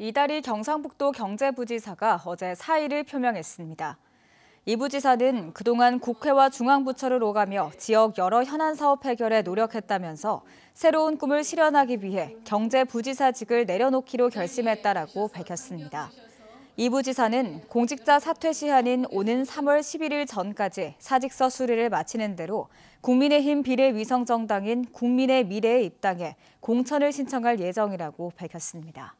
이달이 경상북도 경제부지사가 어제 사의를 표명했습니다. 이 부지사는 그동안 국회와 중앙부처를 오가며 지역 여러 현안 사업 해결에 노력했다면서 새로운 꿈을 실현하기 위해 경제부지사직을 내려놓기로 결심했다라고 밝혔습니다. 이 부지사는 공직자 사퇴 시한인 오는 3월 11일 전까지 사직서 수리를 마치는 대로 국민의힘 비례위성정당인 국민의 미래에 입당해 공천을 신청할 예정이라고 밝혔습니다.